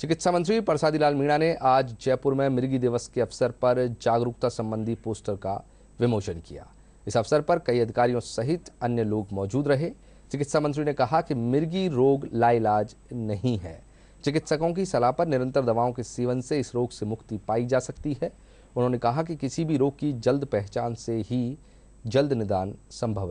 चिकित्सा मंत्री परसादी लाल मीणा ने आज जयपुर में मिर्गी दिवस के अवसर पर जागरूकता संबंधी पोस्टर का विमोचन किया इस अवसर पर कई अधिकारियों सहित अन्य लोग मौजूद रहे चिकित्सा मंत्री ने कहा कि मिर्गी रोग लाइलाज नहीं है चिकित्सकों की सलाह पर निरंतर दवाओं के सेवन से इस रोग से मुक्ति पाई जा सकती है उन्होंने कहा कि किसी भी रोग की जल्द पहचान से ही जल्द निदान संभव है